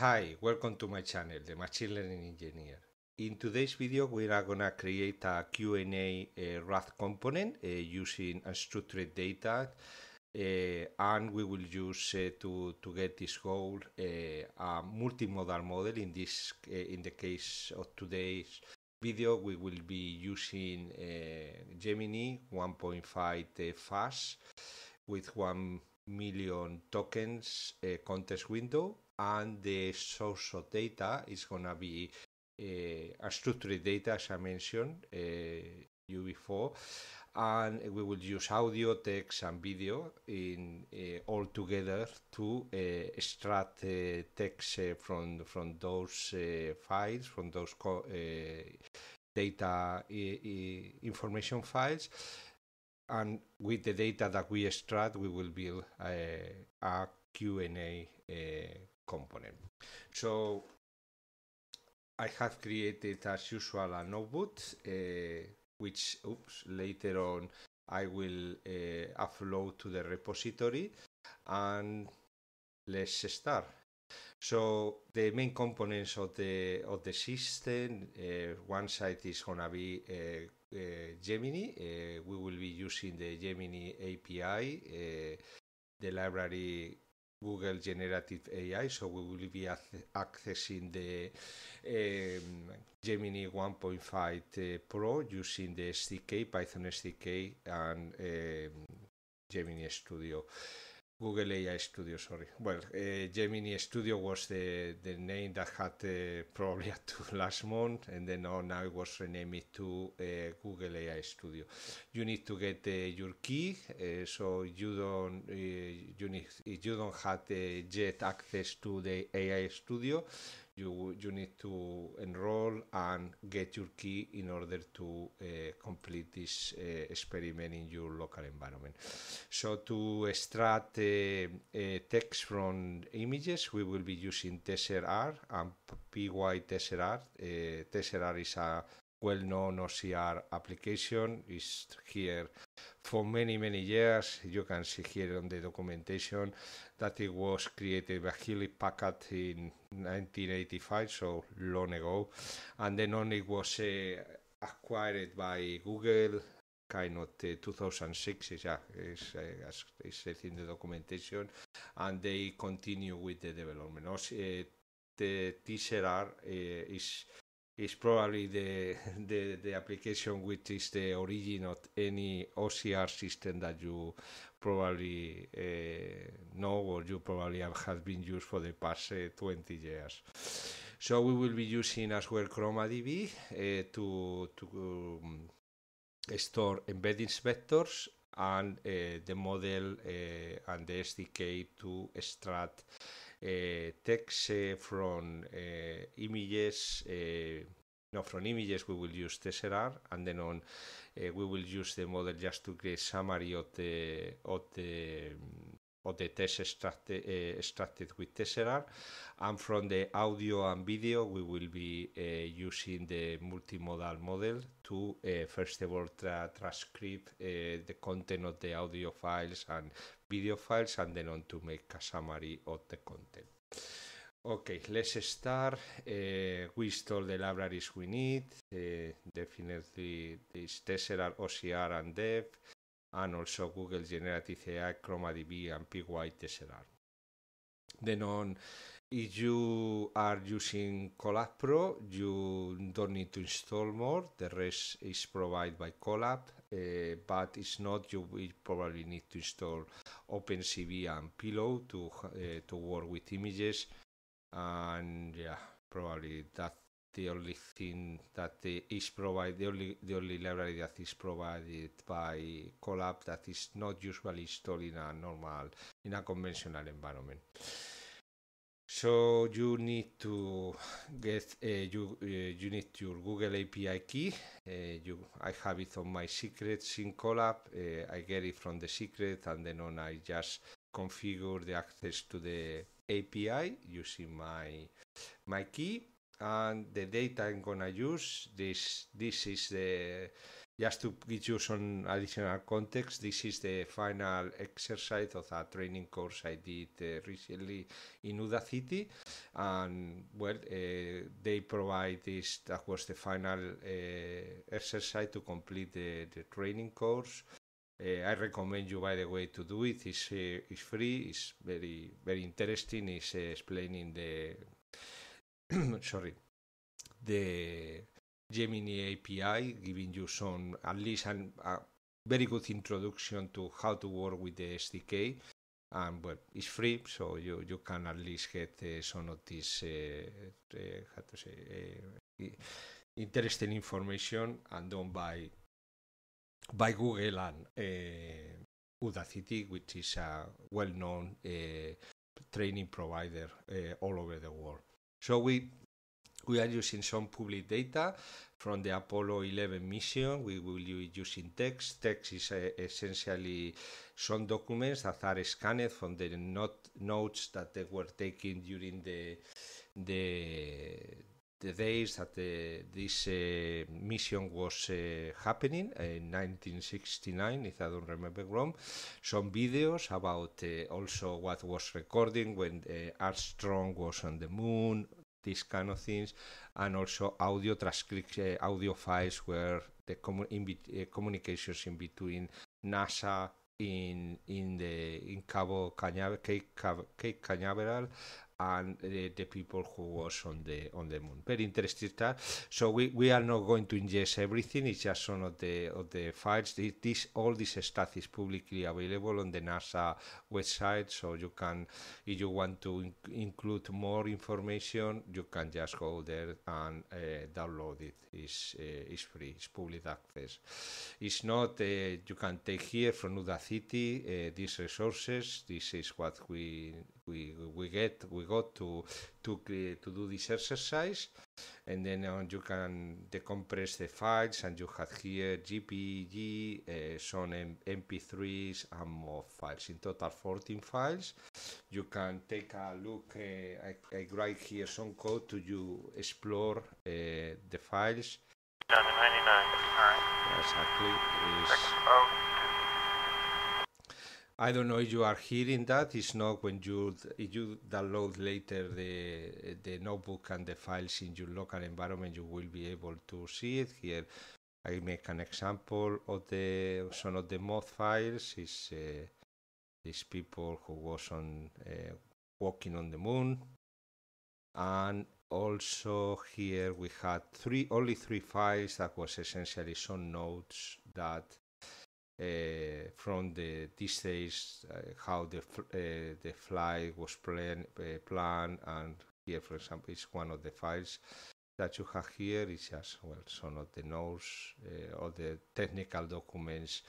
Hi, welcome to my channel, the Machine Learning Engineer. In today's video, we are gonna create a Q&A uh, component uh, using unstructured data, uh, and we will use uh, to to get this goal uh, a multimodal model. In this, uh, in the case of today's video, we will be using Gemini 1.5 fast with one million tokens context window and the source of data is going to be eh, a structured data, as I mentioned eh, you before, and we will use audio, text, and video in eh, all together to extract text from from those files, from those data information files and with the data that we extract, we will build a Q&A uh, component. So I have created as usual a notebook, uh, which oops, later on I will uh, upload to the repository and let's start. So the main components of the of the system, uh, one side is gonna be uh, uh, Gemini. Uh, we will be using the Gemini API, the library Google Generative AI. So we will be accessing the um, Gemini 1.5 uh, Pro using the SDK, Python SDK, and um, Gemini Studio. Google AI Studio, sorry. Well, uh, Gemini Studio was the, the name that had uh, probably up to last month, and then oh, now it was renamed to uh, Google AI Studio. You need to get your key, so you don't you need you don't have yet access to the AI Studio you you need to enroll and get your key in order to uh, complete this uh, experiment in your local environment. So to extract uh, text from images, we will be using Tesseract and PyTesseract. Tesseract uh, is a well-known OCR application. Is here for many, many years. You can see here on the documentation that it was created by Hewlett Packard in 1985, so long ago. And then only was uh, acquired by Google kind of uh, 2006 Yeah, is, uh, as is said in the documentation and they continue with the development also, uh, the TCR uh, is is probably the, the, the application which is the origin of any OCR system that you probably uh, know or you probably have, been used for the past uh, 20 years. So we will be using as well ChromaDB uh, to, to um, store embeddings vectors and uh, the model uh, and the SDK to extract Eh, text eh, from eh, images not from images we will use tesseract and then on uh, we will use the model just to create summary of the of the or the text extracted, uh, eh, extracted with Tessera. And from the audio and video, we will be uh, using the multimodal model to, uh, first of all, tra transcribe the content of the audio files and video files, and then on to make a summary of the content. Okay, let's start. we install the libraries we need, definitely this Tessera, OCR, and Dev and ah, also Google Generative AI, ChromaDB, and PyWide Then on, if you are using Colab Pro, you don't need to install more. The rest is provided by Colab, uh, but it's not. You will probably need to install OpenCV and Pillow to uh, to work with images, and yeah, probably that the only thing that is provided, the only, the only library that is provided by Colab that is not usually installed in a normal, in a conventional environment. So you need to get uh, you uh, you need your Google API key. Uh, you I have it on my secret sync collab. Uh, I get it from the secret, and then on I just configure the access to the API using my my key and the data I'm gonna use this this is the just to give you some additional context this is the final exercise of a training course I did uh, recently in Udacity and well uh, they provide this that was the final uh, exercise to complete the, the training course uh, I recommend you by the way to do it it's, uh, it's free it's very very interesting it's uh, explaining the sorry, the Gemini API, giving you some at least an, a very good introduction to how to work with the SDK. And well, it's free, so you, you can at least get uh, some of this uh, uh how to say uh, interesting information and done by by Google and uh, Udacity, which is a well-known uh, training provider uh, all over the world. So we we are using some public data from the Apollo 11 mission. We will be using text. Text is eh, essentially some documents that are scanned from the not notes that they were taken during the the the days that the, this uh, mission was uh, happening in 1969, if I don't remember wrong, some videos about uh, also what was recording when Armstrong was on the moon, these kind of things, and also audio transcription, eh, audio files where the com in eh, communications in between NASA in in the in Cabo Cañaveral, Cape, Cape Cañaveral and the people who was on the on the moon. Very interesting stuff. So we, we are not going to ingest everything. It's just some of the of the files. This, this all this stuff is publicly available on the NASA website. So you can, if you want to include more information, you can just go there and uh, download it. It's uh, it's free. It's public access. It's not. Uh, you can take here from Nuda City uh, these resources. This is what we we we get we got to to to do this exercise, and then uh, you can decompress the files, and you have here GPG, uh, some MP3s, and more files. In total, 14 files. You can take a look. Uh, I, I, write here some code to you explore uh, the files. 99. All right. Exactly. I don't know if you are hearing that. It's not when you you download later the the notebook and the files in your local environment. You will be able to see it here. I make an example of the some of the moth files. Is uh, these people who was on uh, walking on the moon, and also here we had three only three files that was essentially some notes that uh, from the this days uh, how the uh, the flight was plan, uh, planned and here for example is one of the files that you have here is just well some of the notes uh, or the technical documents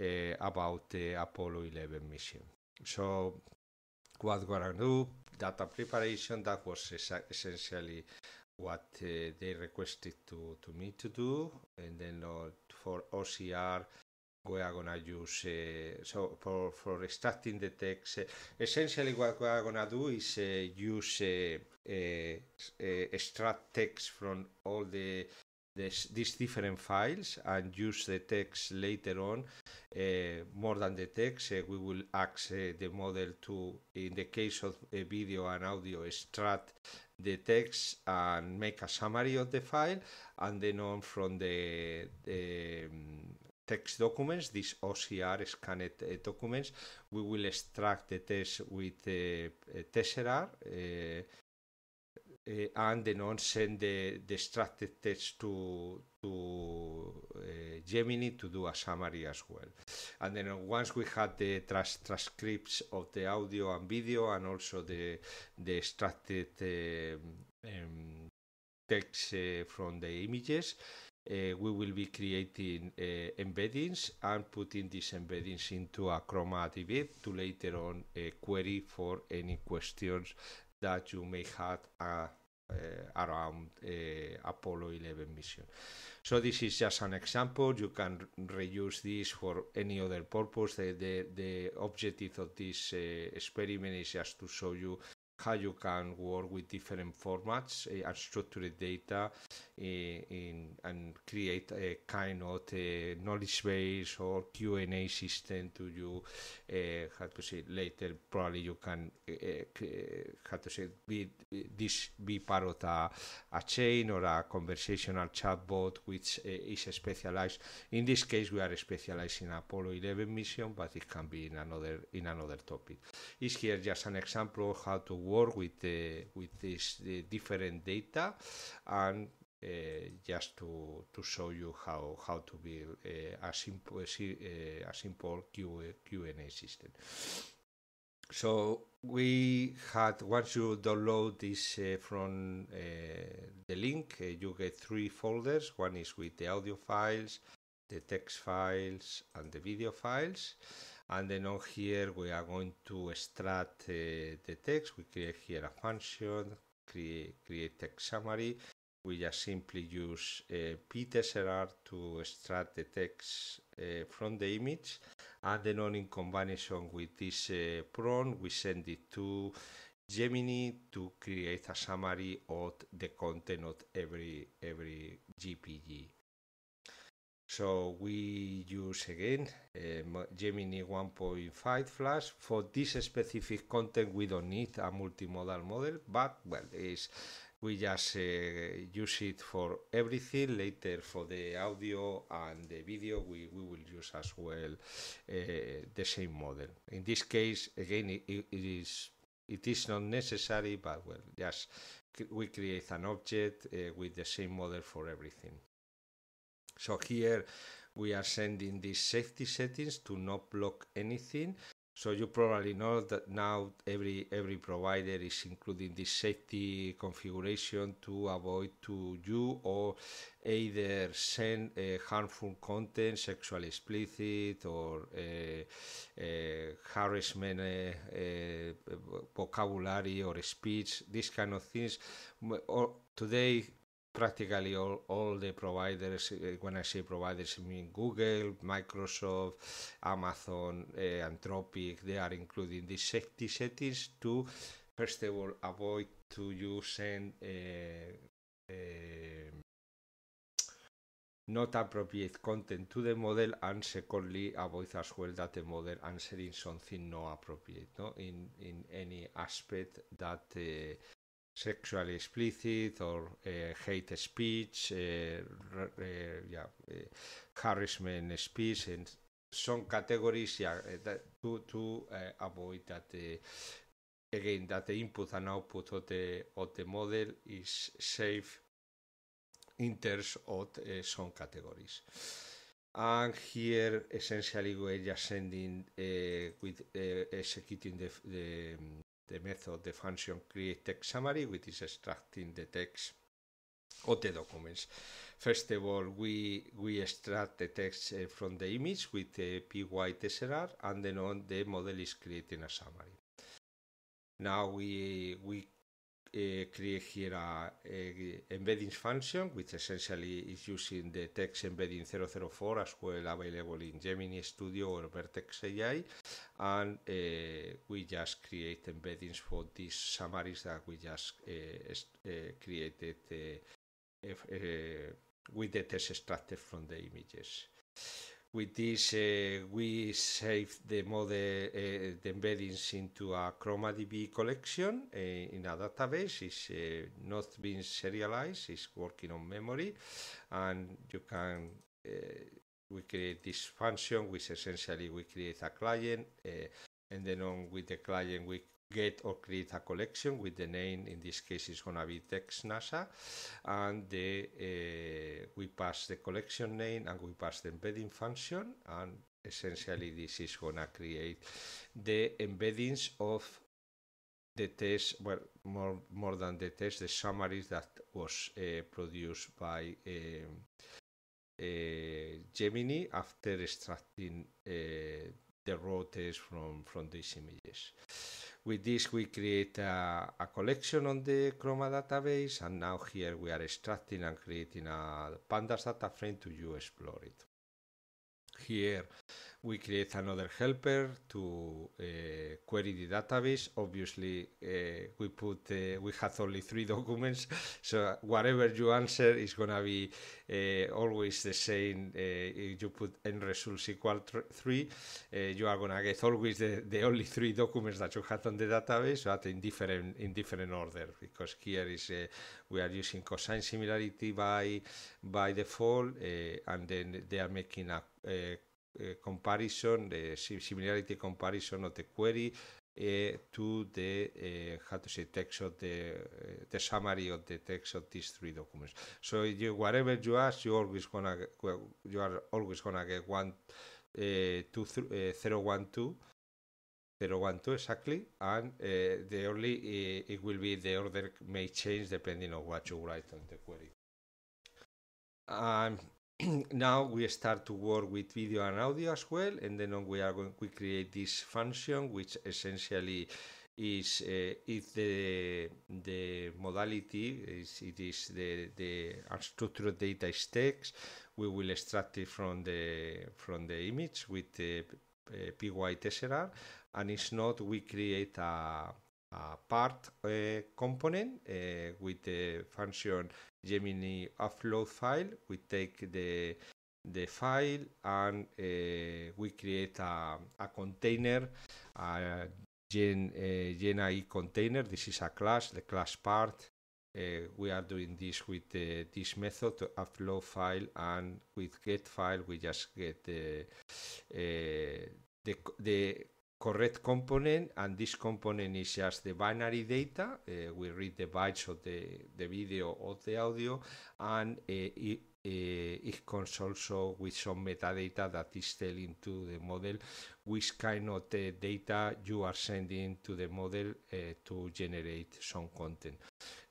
uh, about the Apollo 11 mission. So what we're gonna do data preparation that was essentially what they requested to, to me to do and then for OCR we are gonna use uh, so for for extracting the text uh, essentially what we are gonna do is uh, use extract text from all the this, these different files and use the text later on more than the text we will ask the model to in the case of video and audio extract the text and make a summary of the file and then on from the, the um, text documents, this OCR scanned uh, documents. We will extract the test with the eh, uh, Tesseract eh, and then on send the, the extracted text to, to Gemini to do a summary as well. And then uh, once we had the trans transcripts of the audio and video and also the, the extracted um, text from the images, Uh, we will be creating uh, embeddings and putting these embeddings into a Chroma DB to later on uh, query for any questions that you may have around Apollo 11 mission. So this is just an example. You can reuse this for any other purpose. The, the, the objective of this uh, experiment is just to show you how you can work with different formats uh, and structured data Eh, in, and create a kind of a eh, knowledge base or Q&A system to you. Uh, how to say later, probably you can uh, how to say be this be part of a, a chain or a conversational chatbot, which uh, is specialized. In this case, we are specialized in Apollo 11 mission, but it can be in another in another topic. Is here just an example of how to work with the with this different data and uh, just to, to show you how, how to build a, simple, a, simple Q, Q&A system. So we had, once you download this uh, from uh, the link, uh, you get three folders. One is with the audio files, the text files, and the video files. And then on here, we are going to extract uh, the text. We create here a function, create, create text summary, we just simply use uh, ptsrr to extract the text uh, from the image and then on in combination with this uh, prompt we send it to Gemini to create a summary of the content of every every GPG. So we use again uh, Gemini 1.5 Flash. For this specific content, we don't need a multimodal model, but well, it's we just uh, use it for everything later for the audio and the video we, we will use as well uh, the same model in this case again it, it is it is not necessary but well just we create an object uh, with the same model for everything so here we are sending these safety settings to not block anything so you probably know that now every every provider is including this safety configuration to avoid to you or either send uh, harmful content, sexual explicit or uh, uh, harassment uh, uh, vocabulary or speech, these kind of things. Or today practically all, all the providers eh, when i say providers i mean google microsoft amazon uh, anthropic they are including these safety settings to first of all avoid to you send uh, eh, uh, not appropriate content to the model and secondly avoid as well that the model answering something not appropriate no? in in any aspect that sexually explicit or uh, hate speech, uh, eh, yeah, eh, harassment speech, and some categories yeah, that, to, to avoid that. again, that the input and output of the, of the model is safe in terms of some categories. And here, essentially, we're just sending uh, with uh, executing the, the, the method the function create text summary which is extracting the text of the documents. First of all, we, we extract the text uh, from the image with the PyTSRR and then on the model is creating a summary. Now we, we Eh, create here a, a, embeddings function, which essentially is using the text embedding 004 as well available in Gemini Studio or Vertex AI. And eh, we just create embeddings for these summaries that we just eh, created with the text extracted from the images. With this, uh, we save the model, uh, the embeddings into a ChromaDB collection uh, in a database. It's uh, not being serialized, it's working on memory, and you can uh, we create this function which essentially we create a client uh, and then on with the client we get or create a collection with the name in this case is going to be text NASA and the, uh, we pass the collection name and we pass the embedding function and essentially this is going to create the embeddings of the test well more more than the test the summaries that was uh, produced by um, uh, Gemini after extracting the raw test from from these images. With this, we create a, a, collection on the Chroma database, and now here we are extracting and creating a pandas data frame to you explore it. Here we create another helper to uh, query the database. Obviously, uh, we put uh, we have only three documents, so whatever you answer is gonna be always the same. if you put n results equal three, you are gonna get always the, the only three documents that you have on the database, but in different in different order because here is we are using cosine similarity by by default, and then they are making a, a Eh, comparison, the similarity comparison of the query eh, to the, eh, how to say, text of the, the summary of the text of these three documents. So you, whatever you ask, you always gonna, you are always gonna get one, two, th zero, one, two, 012 exactly and uh, the only uh, it will be the order may change depending on what you write on the query um, now we start to work with video and audio as well, and then we are going we create this function which essentially is uh, if the the modality is it is the the unstructured data is text we will extract it from the from the image with the uh, py and if not we create a a part eh, component eh, with the function Gemini upload file. We take the the file and eh, we create a, a container, a Gen, Gen container. This is a class, the class part. Uh, we are doing this with uh, this method to upload file and with get file we just get the uh, the, the correct component and this component is just the binary data. Uh, we read the bytes of the, the video or the audio and uh, it, uh, it comes also with some metadata that is telling to the model which kind of uh, data you are sending to the model uh, to generate some content.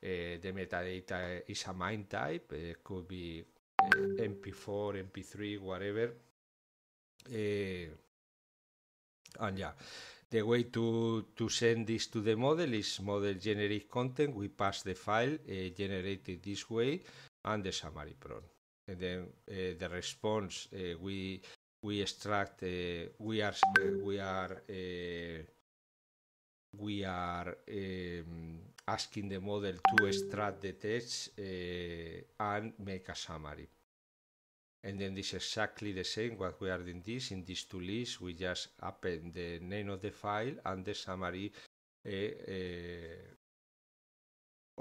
Uh, the metadata is a MIME type, it could be MP4, MP3, whatever. and yeah, the way to, to send this to the model is model generate content. We pass the file uh, generated this way and the summary prompt. And then uh, the response uh, we we extract uh, we are we are uh, we are um, asking the model to extract the text uh, and make a summary. and then this is exactly the same what we are doing this in these two lists we just append the name of the file and the summary uh, uh,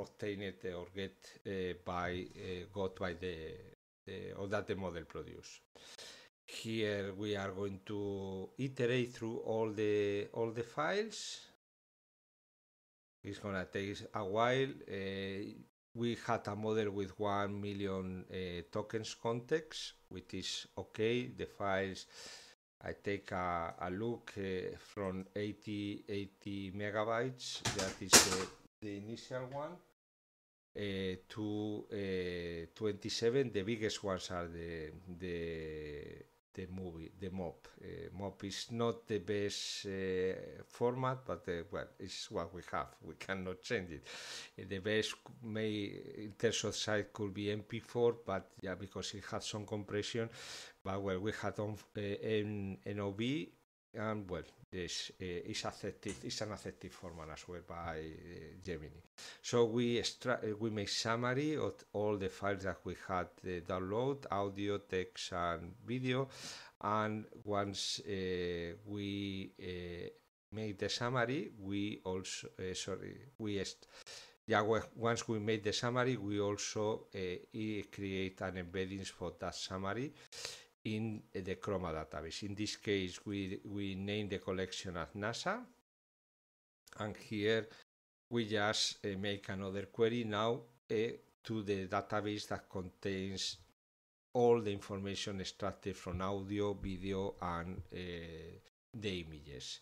obtained or get uh, by got by the, the, or that the model produce here we are going to iterate through all the all the files it's gonna take a while we had a model with 1 million uh, tokens context, which is okay. The files, I take a, a look uh, from 80, 80 megabytes, that is the, the initial one, uh, to uh, 27. The biggest ones are the, the the movie, the mop. Uh, mop is not the best uh, format, but uh, well, it's what we have. We cannot change it. Uh, the best may in terms of size could be MP4, but yeah, because it has some compression. But well, we had on uh, and well, this uh, is accepted, an accepted format as well by uh, Gemini. So we extra- eh, we make summary of all the files that we had uh, download, audio, text, and video, and once we make the summary, we also sorry we. yeah, once we made the summary, we also create an embeddings for that summary in the Chroma database. In this case, we, we name the collection as NASA. And here we just eh, make another query now eh, to the database that contains all the information extracted from audio, video, and uh, the images.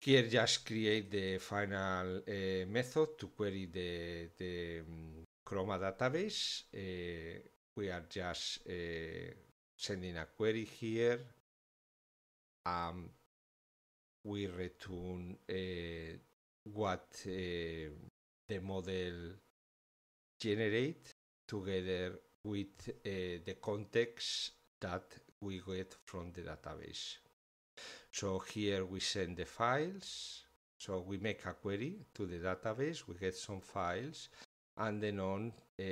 Here just create the final method to query the, mm, Chroma database. we are just sending a query here. Um, we return uh, what uh, the model generate together with uh, the context that we get from the database. So here we send the files. So we make a query to the database, we get some files, and then on uh,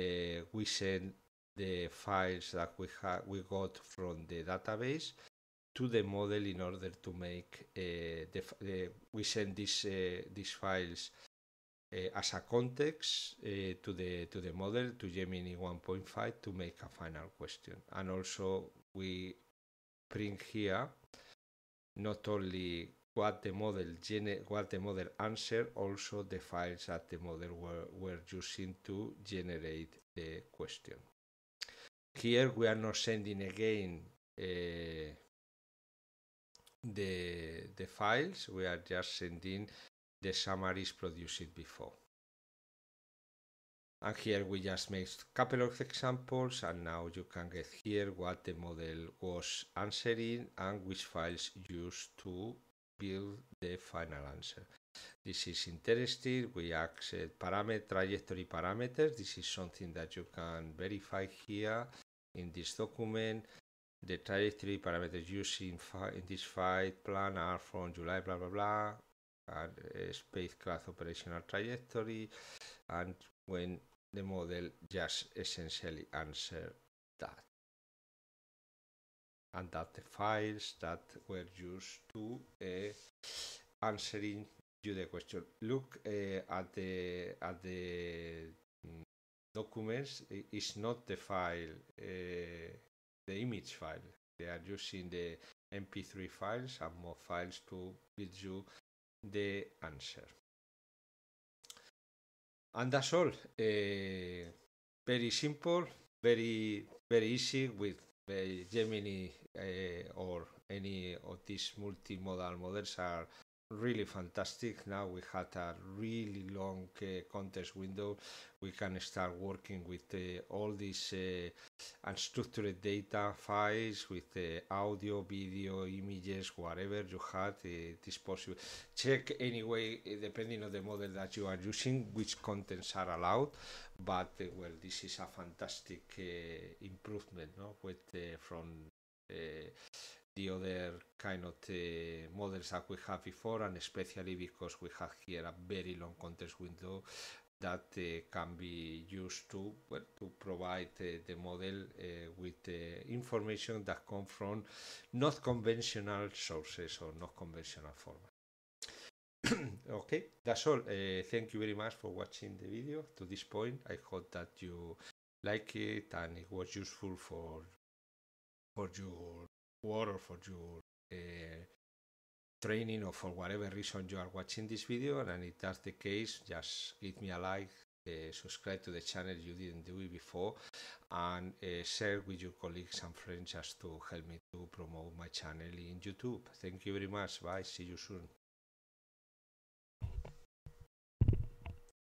we send the files that we have we got from the database to the model in order to make uh, the, the, we send these uh, these files uh, as a context uh, to the to the model to Gemini 1.5 to make a final question and also we print here not only what the model gener- what the model answer also the files that the model were, were using to generate the question here we are not sending again uh, the, the files, we are just sending the summaries produced before. And here we just made a couple of examples and now you can get here what the model was answering and which files used to build the final answer. This is interesting. We access parameter, trajectory parameters. This is something that you can verify here in this document. The trajectory parameters used in, in this file plan are from July, blah, blah, blah, and space spacecraft operational trajectory, and when the model just essentially answer that. And that the files that were used to uh, answering you the question. Look uh, at the at the documents is not the file, uh, the image file. They are using the MP3 files and more files to give you the answer. And that's all. Uh, very simple, very very easy with uh, Gemini or any of these multimodal models are really fantastic. Now we had a really long uh, contest window. We can start working with uh, all these uh, unstructured data files with uh, audio, video, images, whatever you had. It uh, is possible. Check anyway, uh, depending on the model that you are using, which contents are allowed. But well, this is a fantastic improvement no? with from the other kind of uh, models that we have before, and especially because we have here a very long context window that uh, can be used to well, to provide uh, the model uh, with information that come from not conventional sources or not conventional format. okay, that's all. Uh, thank you very much for watching the video to this point. I hope that you like it and it was useful for for your Water for your uh, training or for whatever reason you are watching this video and if that's the case just give me a like uh, subscribe to the channel you didn't do it before and uh, share with your colleagues and friends just to help me to promote my channel in YouTube. Thank you very much. Bye. See you soon.